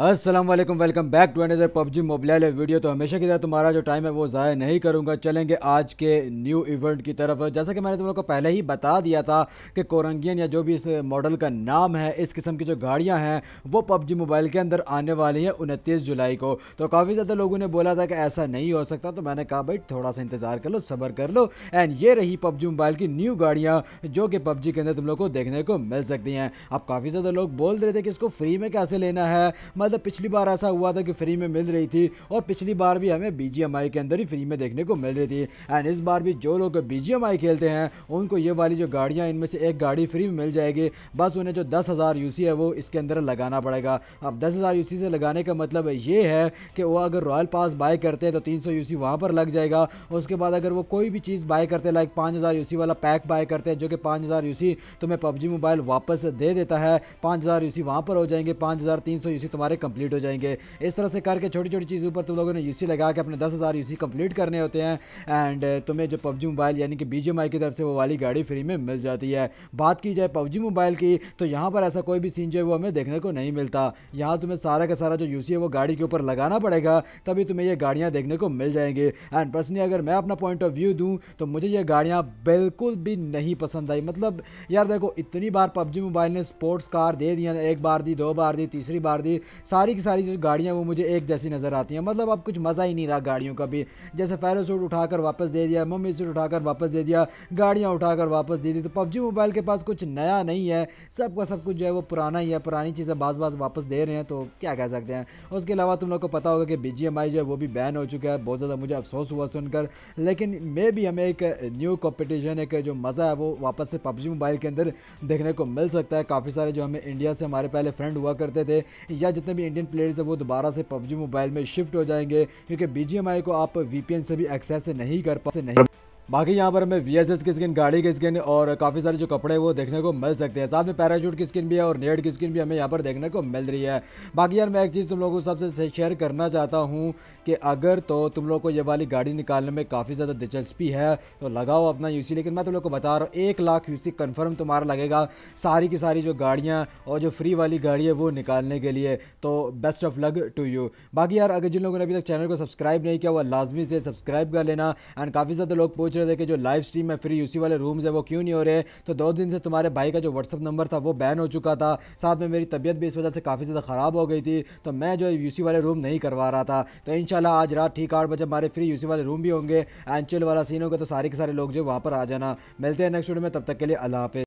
Aslam welcome back to another PUBG mobile video तो हमेशा की तरह तुम्हारा जो टाइम है वो ज़ाया नहीं करूँगा चलेंगे आज के न्यू इवेंट की तरफ जैसा कि मैंने तुम लोग को पहले ही बता दिया था कि कोरंगियन या जो भी इस मॉडल का नाम है इस किस्म की जो गाड़ियाँ हैं वो पबजी मोबाइल के अंदर आने वाली हैं उनतीस जुलाई को तो काफ़ी ज़्यादा लोगों ने बोला था कि ऐसा नहीं हो सकता तो मैंने कहा भाई थोड़ा सा इंतज़ार कर लो सबर कर लो एंड ये रही पबजी मोबाइल की न्यू गाड़ियाँ जो कि पबजी के अंदर तुम लोग को देखने को मिल सकती हैं अब काफ़ी ज़्यादा लोग बोल रहे थे कि इसको फ्री में कैसे लेना है मतलब पिछली बार ऐसा हुआ था कि फ्री में मिल रही थी और पिछली बार भी हमें बी के अंदर ही फ्री में देखने को मिल रही थी एंड इस बार भी जो लोग बी खेलते हैं उनको ये वाली जो गाड़ियाँ इनमें से एक गाड़ी फ्री में मिल जाएगी बस उन्हें जो दस हज़ार है वो इसके अंदर लगाना पड़ेगा अब दस हज़ार से लगाने का मतलब ये है कि वो अगर रॉयल पास बाय करते हैं तो तीन सौ यूसी वहाँ पर लग जाएगा उसके बाद अगर वो कोई भी चीज़ बाय करते हैं लाइक पाँच हज़ार यूसी वाला पैक बाय करते हैं जो कि पाँच हज़ार सी तुम्हें पबजी मोबाइल वापस दे देता है पाँच हज़ार सी वहाँ पर हो जाएंगे पाँच हज़ार तीन सौ सी तुम्हारे सारे कंप्लीट हो जाएंगे इस तरह से करके छोटी छोटी चीज़ों पर तुम लोगों ने यूसी लगा के अपने दस हज़ार यू कंप्लीट करने होते हैं एंड uh, तुम्हें जो पबजी मोबाइल यानी कि बी की तरफ से वो वाली गाड़ी फ्री में मिल जाती है बात की जाए पबजी मोबाइल की तो यहाँ पर ऐसा कोई भी सीन जो है वो हमें देखने को नहीं मिलता यहाँ तुम्हें सारा का सारा जो यू है वो गाड़ी के ऊपर लगाना पड़ेगा तभी तुम्हें ये गाड़ियाँ देखने को मिल जाएंगी एंड पर्सनली अगर मैं अपना पॉइंट ऑफ व्यू दूँ तो मुझे ये गाड़ियाँ बिल्कुल भी नहीं पसंद आई मतलब यार देखो इतनी बार पबजी मोबाइल ने स्पोर्ट्स कार दे दिया एक बार दी दो बार दी तीसरी बार दी सारी की सारी जो गाड़ियाँ वो मुझे एक जैसी नज़र आती हैं मतलब अब कुछ मज़ा ही नहीं रहा गाड़ियों का भी जैसे फेरो सूट उठाकर वापस दे दिया मम्मी सूट उठाकर वापस दे दिया गाड़ियाँ उठाकर वापस दे दी तो पबजी मोबाइल के पास कुछ नया नहीं है सबका सब कुछ जो है वो पुराना ही है पुरानी चीज़ें बाज बाज वापस दे रहे हैं तो क्या कह सकते हैं उसके अलावा तुम लोग को पता होगा कि बी जो है वो भी बैन हो चुका है बहुत ज़्यादा मुझे अफसोस हुआ सुनकर लेकिन मे भी हमें एक न्यू कॉम्पिटिशन एक जो मज़ा है वो वापस से पबजी मोबाइल के अंदर देखने को मिल सकता है काफ़ी सारे जो हमें इंडिया से हमारे पहले फ्रेंड हुआ करते थे या जितने जितने भी इंडियन प्लेयर्स हैं वो दोबारा से पबजी मोबाइल में शिफ्ट हो जाएंगे क्योंकि बीजीएमआई को आप वीपीएन से भी एक्सेस नहीं कर पा नहीं बाकी यहाँ पर हमें वी की स्किन गाड़ी की स्किन और काफ़ी सारे जो कपड़े वो देखने को मिल सकते हैं साथ में पैराशूट की स्किन भी है और नेट की स्किन भी हमें यहाँ पर देखने को मिल रही है बाकी यार मैं एक चीज़ तुम लोगों को सबसे शेयर करना चाहता हूँ कि अगर तो तुम लोग को ये वाली गाड़ी निकालने में काफ़ी ज़्यादा दिलचस्पी है तो लगाओ अपना यूसी लेकिन मैं तुम लोग को बता रहा हूँ एक लाख यूसी कन्फर्म तुम्हारा लगेगा सारी की सारी जो गाड़ियाँ और जो फ्री वाली गाड़ी है वो निकालने के लिए तो best of luck to you बाकी यार अगर जिन लोगों ने अभी तक चैनल को सब्सक्राइब नहीं किया वो लाजमी से सब्सक्राइब कर लेना एंड काफ़ी ज़्यादा लोग पूछ रहे थे कि जो लाइव स्ट्रीम है फ्री यूसी वाले रूम्स है वो क्यों नहीं हो रहे तो दो दिन से तुम्हारे भाई का जो व्हाट्सअप नंबर था वो बैन हो चुका था साथ में मेरी तबीयत भी इस वजह से काफ़ी ज़्यादा ख़राब हो गई थी तो मैं जो यूसी वाले रूम नहीं करवा रहा था तो इन आज रात ठीक आठ बजे हमारे फ्री यूसी वाले रूम भी होंगे एंड वाला सीन होगा तो सारे के सारे लोग जो वहाँ पर आ जाना मिलते हैं नेक्स्ट वीडियो में तब तक के लिए अल्लाह हाफ़